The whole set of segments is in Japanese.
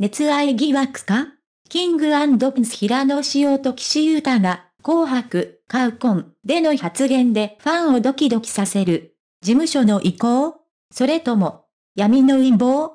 熱愛疑惑かキングアンス平野紫耀と岸優太が、紅白、カウコンでの発言でファンをドキドキさせる。事務所の意向それとも、闇の陰謀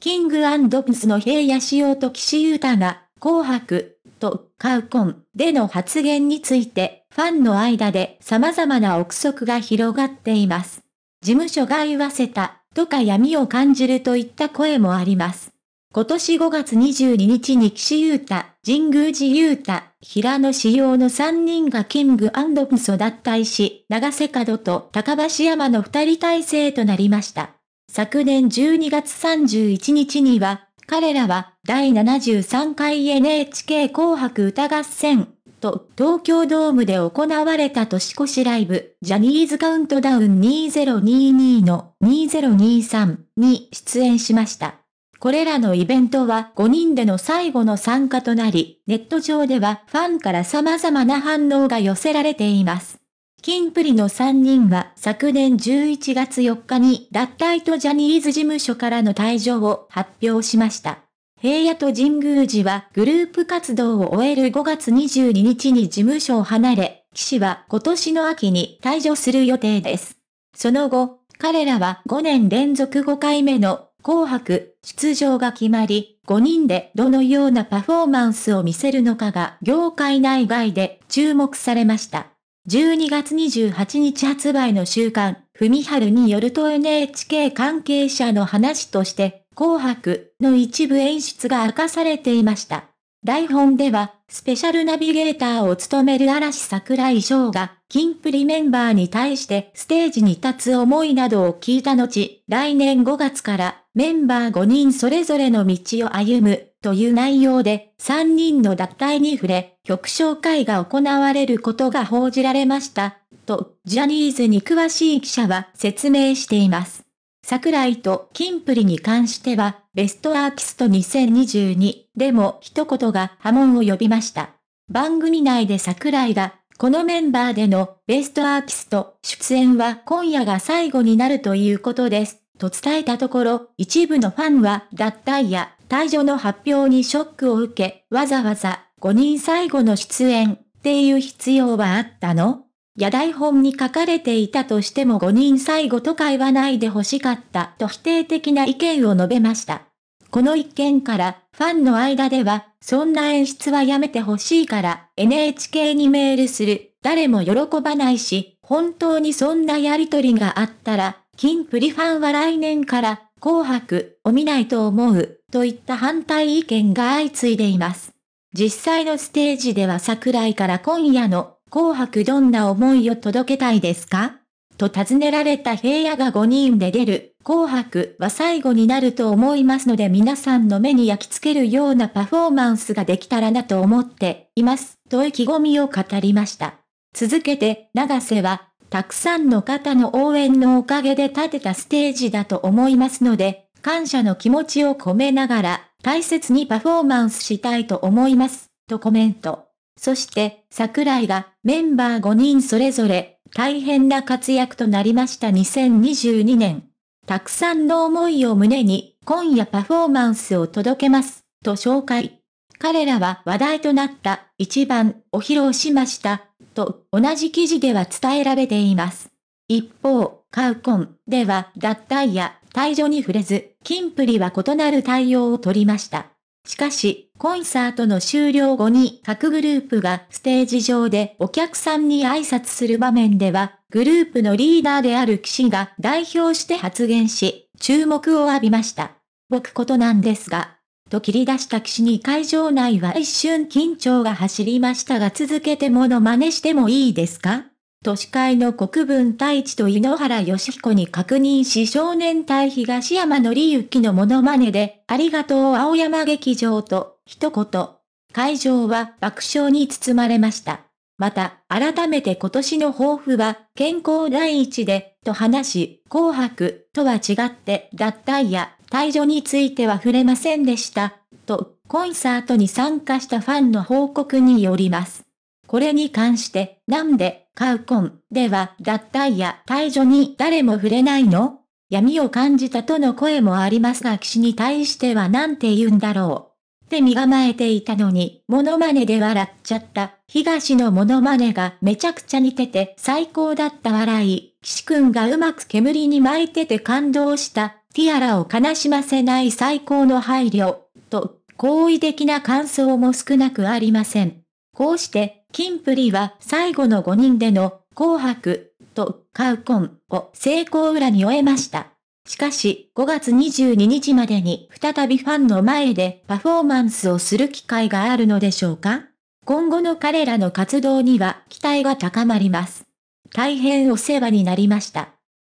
キングアンスの平野紫耀と岸優太が、紅白、と、カウコンでの発言について、ファンの間で様々な憶測が広がっています。事務所が言わせた、とか闇を感じるといった声もあります。今年5月22日に岸優太、神宮寺優太、平野志陽の3人がキングピソ脱退し、長瀬角と高橋山の2人体制となりました。昨年12月31日には、彼らは第73回 NHK 紅白歌合戦と東京ドームで行われた年越しライブ、ジャニーズカウントダウン2022の2023に出演しました。これらのイベントは5人での最後の参加となり、ネット上ではファンから様々な反応が寄せられています。キンプリの3人は昨年11月4日に脱退とジャニーズ事務所からの退場を発表しました。平野と神宮寺はグループ活動を終える5月22日に事務所を離れ、騎士は今年の秋に退場する予定です。その後、彼らは5年連続5回目の紅白出場が決まり、5人でどのようなパフォーマンスを見せるのかが業界内外で注目されました。12月28日発売の週刊、文春によると NHK 関係者の話として、紅白の一部演出が明かされていました。台本では、スペシャルナビゲーターを務める嵐桜井翔が、キンプリメンバーに対してステージに立つ思いなどを聞いた後、来年5月からメンバー5人それぞれの道を歩むという内容で3人の脱退に触れ、曲紹介が行われることが報じられました、とジャニーズに詳しい記者は説明しています。桜井とキンプリに関しては、ベストアーティスト2022でも一言が波紋を呼びました。番組内で桜井が、このメンバーでのベストアーティスト出演は今夜が最後になるということです。と伝えたところ、一部のファンは脱退や退場の発表にショックを受け、わざわざ5人最後の出演っていう必要はあったのや台本に書かれていたとしても5人最後とか言わないで欲しかったと否定的な意見を述べました。この一件からファンの間では、そんな演出はやめてほしいから NHK にメールする、誰も喜ばないし、本当にそんなやりとりがあったら、金プリファンは来年から紅白を見ないと思うといった反対意見が相次いでいます。実際のステージでは桜井から今夜の紅白どんな思いを届けたいですかと尋ねられた平野が5人で出る紅白は最後になると思いますので皆さんの目に焼き付けるようなパフォーマンスができたらなと思っていますと意気込みを語りました。続けて、長瀬はたくさんの方の応援のおかげで立てたステージだと思いますので、感謝の気持ちを込めながら、大切にパフォーマンスしたいと思います、とコメント。そして、桜井がメンバー5人それぞれ、大変な活躍となりました2022年。たくさんの思いを胸に、今夜パフォーマンスを届けます、と紹介。彼らは話題となった一番を披露しました。と同じ記事では伝えられています。一方、カウコンでは脱退や退場に触れず、キンプリは異なる対応を取りました。しかし、コンサートの終了後に各グループがステージ上でお客さんに挨拶する場面では、グループのリーダーである騎士が代表して発言し、注目を浴びました。僕ことなんですが、と切り出した岸に会場内は一瞬緊張が走りましたが続けてモノマネしてもいいですか都市会の国分太一と井ノ原義彦に確認し少年対東山紀之のモノマネで、ありがとう青山劇場と、一言。会場は爆笑に包まれました。また、改めて今年の抱負は、健康第一で、と話し、紅白、とは違って、脱退や、退場については触れませんでした、と、コンサートに参加したファンの報告によります。これに関して、なんで、カウコンでは脱退や退場に誰も触れないの闇を感じたとの声もありますが騎士に対してはなんて言うんだろう。って身構えていたのに、モノマネで笑っちゃった。東のモノマネがめちゃくちゃ似てて最高だった笑い。岸くんがうまく煙に巻いてて感動した。ティアラを悲しませない最高の配慮、と、好意的な感想も少なくありません。こうして、キンプリは最後の5人での、紅白、と、カウコンを成功裏に終えました。しかし、5月22日までに再びファンの前でパフォーマンスをする機会があるのでしょうか今後の彼らの活動には期待が高まります。大変お世話になりました。